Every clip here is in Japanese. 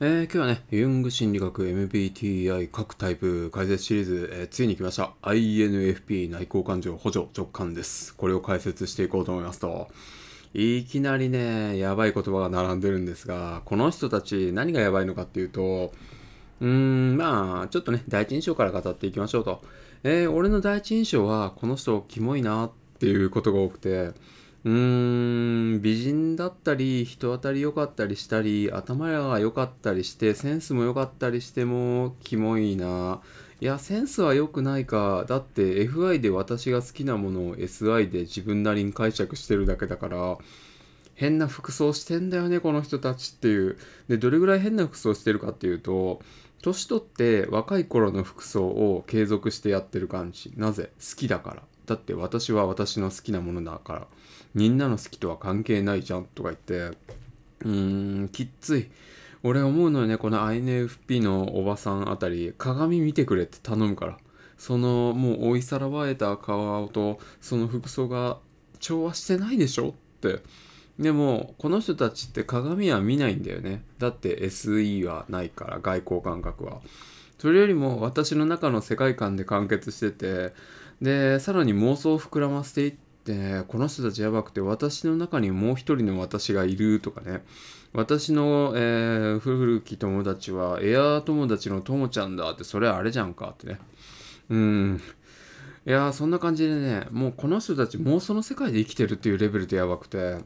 えー、今日はね、ユング心理学 MBTI 各タイプ解説シリーズ、えー、ついに来ました。INFP 内向感情補助直感です。これを解説していこうと思いますと。いきなりね、やばい言葉が並んでるんですが、この人たち何がやばいのかっていうと、うーん、まあ、ちょっとね、第一印象から語っていきましょうと。えー、俺の第一印象は、この人、キモいなっていうことが多くて、うーん美人だったり人当たり良かったりしたり頭が良かったりしてセンスも良かったりしてもキモいないやセンスは良くないかだって FI で私が好きなものを SI で自分なりに解釈してるだけだから変な服装してんだよねこの人たちっていうでどれぐらい変な服装してるかっていうと年取って若い頃の服装を継続してやってる感じなぜ好きだからだって私は私の好きなものだからみんなの好きとは関係ないじゃんとか言ってうーんきっつい俺思うのよねこの INFP のおばさんあたり鏡見てくれって頼むからそのもう追いさらわれた顔とその服装が調和してないでしょってでもこの人たちって鏡は見ないんだよねだって SE はないから外交感覚はそれよりも私の中の世界観で完結しててでさらに妄想を膨らませていってでこの人たちやばくて私の中にもう一人の私がいるとかね私の、えー、古き友達はエアー友達のともちゃんだってそれあれじゃんかってねうんいやそんな感じでねもうこの人たち妄想の世界で生きてるっていうレベルでやばくて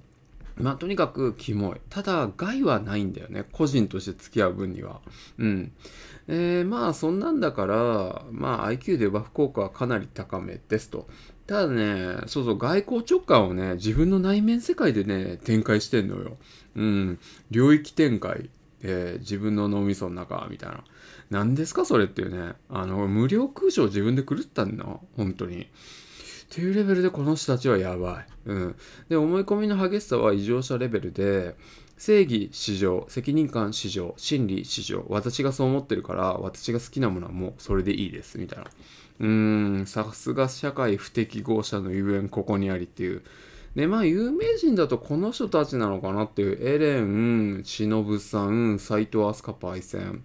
まあ、とにかくキモい。ただ、害はないんだよね。個人として付き合う分には。うん。えー、まあ、そんなんだから、まあ、IQ でバフ効果はかなり高めですと。ただね、そうそう、外交直感をね、自分の内面世界でね、展開してんのよ。うん。領域展開。えー、自分の脳みその中、みたいな。何ですかそれっていうね。あの、無料空所を自分で狂ったんだ。本当に。っていうレベルでこの人たちはやばい。うん。で、思い込みの激しさは異常者レベルで、正義至上、責任感至上、真理至上、私がそう思ってるから、私が好きなものはもうそれでいいです、みたいな。うーん、さすが社会不適合者のゆえんここにありっていう。で、まあ、有名人だとこの人たちなのかなっていう、エレン、忍さん、斎藤スカパイセン。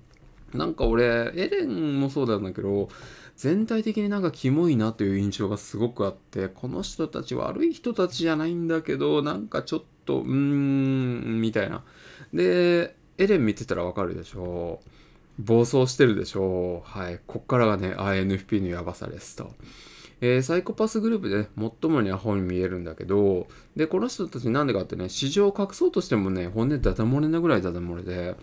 なんか俺、エレンもそうなんだけど、全体的になんかキモいなという印象がすごくあって、この人たち悪い人たちじゃないんだけど、なんかちょっと、うーん、みたいな。で、エレン見てたらわかるでしょう。暴走してるでしょう。はい。こっからがね、INFP のやばさですと。えー、サイコパスグループで、ね、最もにアホに見えるんだけど、で、この人たちなんでかってね、市場を隠そうとしてもね、本音ダダ漏れなぐらいダダ漏れで、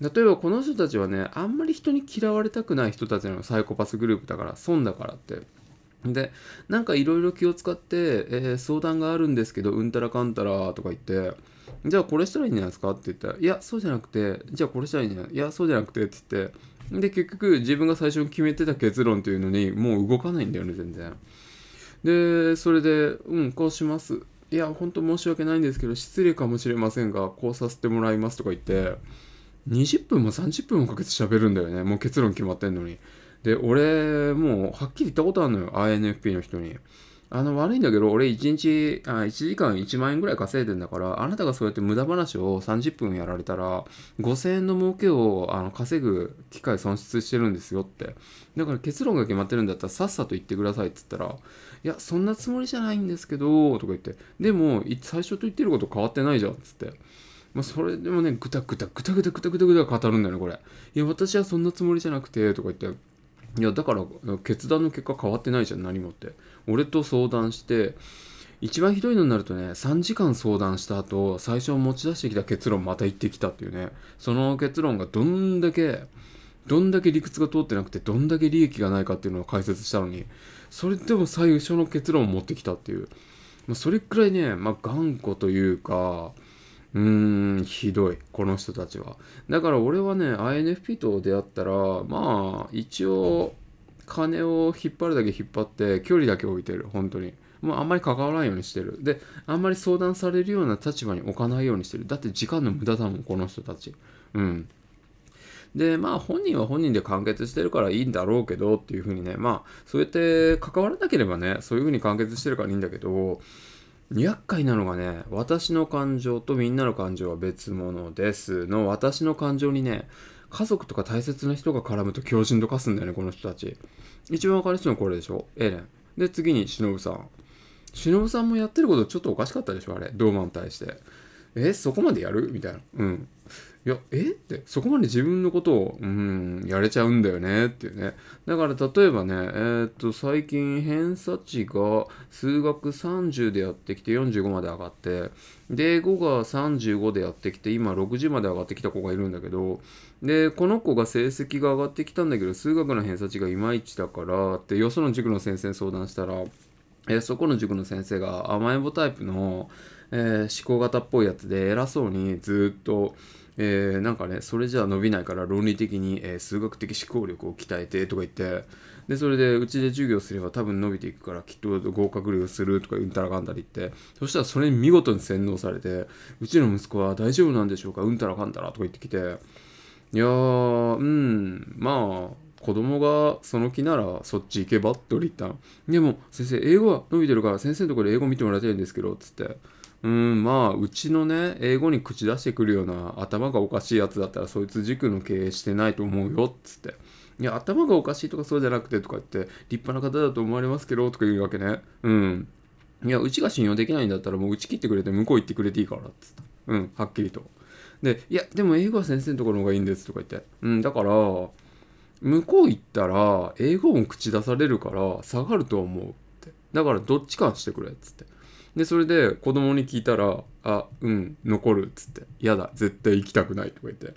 例えばこの人たちはねあんまり人に嫌われたくない人たちのサイコパスグループだから損だからってでなんかいろいろ気を使って、えー、相談があるんですけどうんたらかんたらとか言ってじゃあこれしたらいいんじゃないですかって言ったらいやそうじゃなくてじゃあこれしたらいいんじゃないいやそうじゃなくてって言ってで結局自分が最初に決めてた結論というのにもう動かないんだよね全然でそれでうんこうしますいやほんと申し訳ないんですけど失礼かもしれませんがこうさせてもらいますとか言って20分も30分もかけて喋るんだよね。もう結論決まってんのに。で、俺、もう、はっきり言ったことあるのよ。INFP の人に。あの、悪いんだけど、俺1日、あ1時間1万円ぐらい稼いでんだから、あなたがそうやって無駄話を30分やられたら、5000円の儲けをあの稼ぐ機会損失してるんですよって。だから結論が決まってるんだったら、さっさと言ってくださいって言ったら、いや、そんなつもりじゃないんですけど、とか言って、でも、最初と言ってること変わってないじゃん、つって。まあ、それでもね、ぐたぐたぐたぐたぐたぐたぐた語るんだよね、これ。いや、私はそんなつもりじゃなくて、とか言って。いや、だから、決断の結果変わってないじゃん、何もって。俺と相談して、一番ひどいのになるとね、3時間相談した後、最初持ち出してきた結論また言ってきたっていうね、その結論がどんだけ、どんだけ理屈が通ってなくて、どんだけ利益がないかっていうのを解説したのに、それでも最初の結論を持ってきたっていう、まあ、それくらいね、まあ、頑固というか、うーん、ひどい、この人たちは。だから俺はね、INFP と出会ったら、まあ、一応、金を引っ張るだけ引っ張って、距離だけ置いてる、本当に。もうあんまり関わらないようにしてる。で、あんまり相談されるような立場に置かないようにしてる。だって時間の無駄だもん、この人たち。うん。で、まあ本人は本人で完結してるからいいんだろうけどっていうふうにね、まあそうやって関わらなければね、そういうふうに完結してるからいいんだけど、厄介なのがね、私の感情とみんなの感情は別物ですの私の感情にね、家族とか大切な人が絡むと狂人と化すんだよね、この人たち。一番わかりやすいのはこれでしょエレン。で、次に忍さん。忍さんもやってることちょっとおかしかったでしょあれ。ドーマンに対して。え、そこまでやるみたいな。うん。いや、えってそこまで自分のことを、うん、やれちゃうんだよねっていうね。だから例えばね、えー、っと、最近偏差値が数学30でやってきて45まで上がって、で、5が35でやってきて、今60まで上がってきた子がいるんだけど、で、この子が成績が上がってきたんだけど、数学の偏差値がいまいちだから、ってよその塾の先生に相談したら、えー、そこの塾の先生が甘えん坊タイプの、えー、思考型っぽいやつで偉そうにずっと、えー、なんかね、それじゃあ伸びないから論理的に、えー、数学的思考力を鍛えてとか言って、で、それでうちで授業すれば多分伸びていくからきっと合格量するとかうんたらかんだり言って、そしたらそれに見事に洗脳されて、うちの息子は大丈夫なんでしょうかうんたらかんだらとか言ってきて、いやー、うん、まあ、子供がその気ならそっち行けばって俺言ったの。でも、先生、英語は伸びてるから先生のところで英語見てもらいたいんですけど、つって。うん、まあ、うちのね、英語に口出してくるような頭がおかしいやつだったら、そいつ軸の経営してないと思うよ、っつって。いや、頭がおかしいとかそうじゃなくてとか言って、立派な方だと思われますけど、とか言うわけね。うん。いや、うちが信用できないんだったら、もう打ち切ってくれて、向こう行ってくれていいから、っつって。うん、はっきりと。で、いや、でも英語は先生のところの方がいいんです、とか言って。うん、だから、向こう行ったら、英語も口出されるから、下がると思うって。だから、どっちかしてくれ、っつって。でそれで子供に聞いたら「あうん残る」っつって「嫌だ絶対行きたくない」とか言って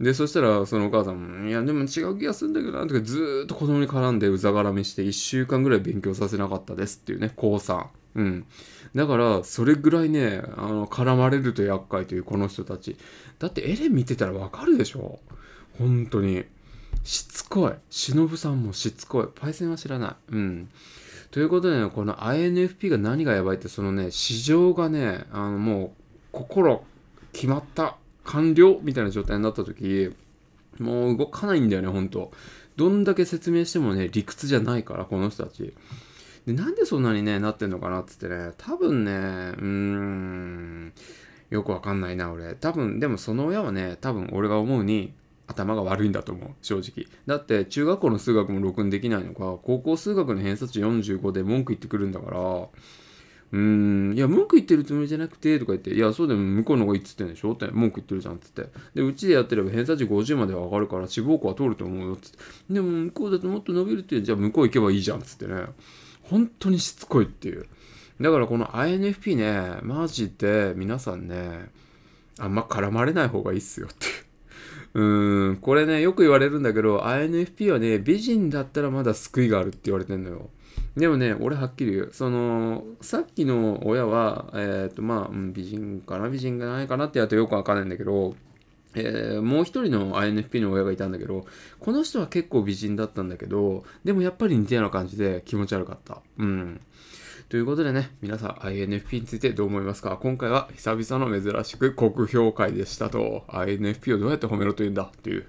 でそしたらそのお母さんも「いやでも違う気がするんだけどな」とかずっと子供に絡んでうざがらみして1週間ぐらい勉強させなかったですっていうね高3。うん、だからそれぐらいねあの絡まれると厄介というこの人たちだってエレン見てたらわかるでしょ本当にしつこい忍さんもしつこいパイセンは知らないうんということでね、この INFP が何がやばいって、そのね、市場がね、あのもう、心、決まった、完了みたいな状態になった時、もう動かないんだよね、ほんと。どんだけ説明してもね、理屈じゃないから、この人たち。で、なんでそんなにね、なってんのかなっつってね、多分ね、うーん、よくわかんないな、俺。多分、でもその親はね、多分俺が思うに、頭が悪いんだと思う正直だって中学校の数学も録音できないのか高校数学の偏差値45で文句言ってくるんだからうーん、いや、文句言ってるつもりじゃなくて、とか言って、いや、そうでも向こうの方がいいっつってんでしょって、文句言ってるじゃん、つって。で、うちでやってれば偏差値50までは上がるから、志望校は通ると思うよ、っつって。でも、向こうだともっと伸びるって、じゃあ向こう行けばいいじゃん、つってね。本当にしつこいっていう。だから、この INFP ね、マジで皆さんね、あんま絡まれない方がいいっすよっていう。うん、これね、よく言われるんだけど、INFP はね、美人だったらまだ救いがあるって言われてんのよ。でもね、俺はっきり言う。その、さっきの親は、えっ、ー、と、まあ、うん、美人かな、美人がないかなってやるとよくわかんないんだけど、えー、もう一人の INFP の親がいたんだけど、この人は結構美人だったんだけど、でもやっぱり似たような感じで気持ち悪かった。うん。ということでね、皆さん INFP についてどう思いますか今回は久々の珍しく酷評会でしたと、INFP をどうやって褒めろというんだという